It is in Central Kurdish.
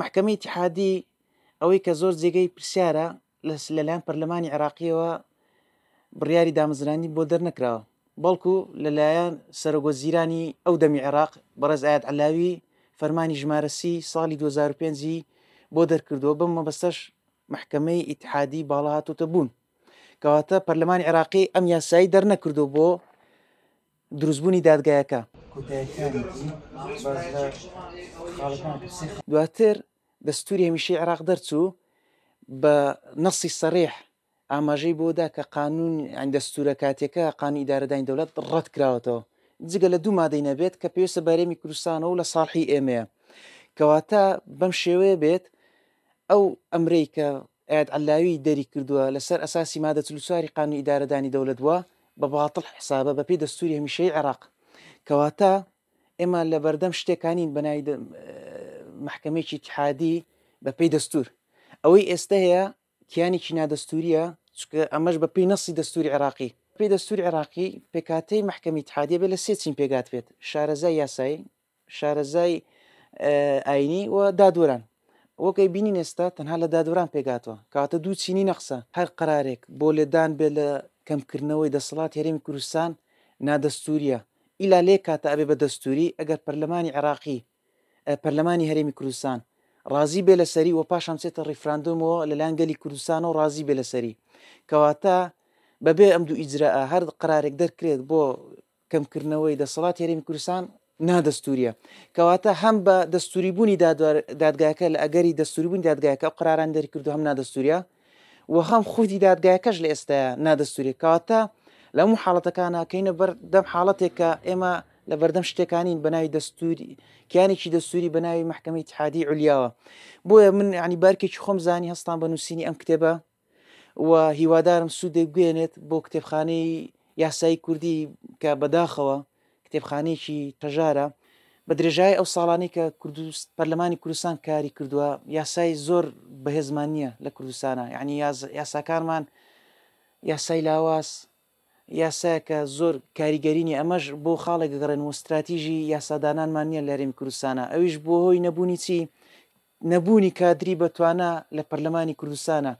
محکەمە تحادی ئەوەی کە زۆر جێگەی پرسیارە لەلایەن پەرلەمانی عراقیەوە بڕیاری دامزرانی بۆ دەرنەکراوە بەڵکو لەلایەن سەرۆگۆزیرانی ئەو دەمی عێراق بەڕێز ئاەت علاوی فەرمانی ژمارەسی ساڵی 2005 بۆ دەرکردووە بم مەبەستەش محکەمەی ئیتحادی باڵاهاتوتە بوون کەواتە پەرلەمانی عێراقی ئەم یاسایی دەرنەکردو بۆ دروستبوونی دادگایەکە دواتر دەستوری هەمیشەی عراق دەرچوو بە نەسی اما ئاماژەی بۆدا کە قانون ئەین دەستورە کاتێکە قانی دارەدانی دەوڵەت ڕەت کراوەتەوە جگە لە دوو مادەی نەبێت کە پێویستە بارێمی کوردستانەوە لە ساڵحی ئێمەیە کەواتە بەم شێوەیە بێت ئەو ئەمرەی کە ئاات ئەلاوی دەری کردووە لەسەر اساسي ماده چلوسواری قانون اداره دەوڵەت وە بە بباطل حسابە ببي دستوري هەمیشەی عراق کەواتە ئێمە لە بەردەم شتێکانین بەنای محکمێکی تحادی بە پێی دەستور ئەوەی ئێستا هەیە کیانێکی نادەستوریە چکە ئەمەش بە پێی نەسی دەستوری عراقی پێی دەستوری عراقی پێکاتەی محکەمی تحادیە بێ لە سێ چین پێگات بێت شارەزای یاسایی شارەزای ئاینی و دادوران وەکەی بینی ئێستا تەنها لە دادوران پێگاتەوە کاتە دوو چینی نەخسە هەر قرارێک بۆ لێدان بێ لە کەمکردنەوەی دەسەڵات هێرمی کوردستان نادەستوریە ئیلا لێ کاتە ئەبێ بە دەستوری ئەگەر پەرلەمانی عراقی پەرلەمانی هەرێمی کوردستان ڕازی بێ لەسەری و پاشان چێتە ڕیفراندۆمەوە لە لانگەلی کوردستان و ڕازی بێ لەسەری کەواتە بەبێ ئەم دوو ئیجرا هەر قرارێک دەرکرێت بۆ کەمکردنەوەی دەسەڵات هەرێمی کوردستان نادەستوریە کەواتە هەم بە دەستوریبوونی دادگاکە لە ئەگەری دەستوریبوون دادگایەکە و قراران دەرکردو هەم نادەستوریە و هەم خودی دادگایەکەش لە ئێستا نادەستوری کەواتە لەم حاڵەتەکانە کەینە بەردەم حاڵەتێک کە ئێمە لە بەردەم شتەکانین بەناوی دەستوری کیانێکی دەستوری بەناوی محکمەی تحادی عولیاوە بۆیە من عنی بارکێکی خۆم زانی هەستان بە نووسینی ئەم کتێبە و هیوادارم سوودێ گوێنێت بۆ کتێبخانەی یاسایی کوردی کە بەداخەوە کتێبخانەیەکی تەژارە بە درێژای ئەو ساڵانی کە پەرلەمانی کوردستان کاری کردووە یاسای زۆر بەهێزمان نییە لە کوردستانە یعنی یاساکانمان یاسای لاواز یاساکە زۆر کاریگەرینی ئەمەش بۆ خاڵێک گەڕێن و استراتیژی یاسادانانمان نیە لەرێم کوردستانە ئەویش بۆ هۆی نەبوونی چی نەبوونی کادری بەتوانە لە پەرلەمانی کوردستانە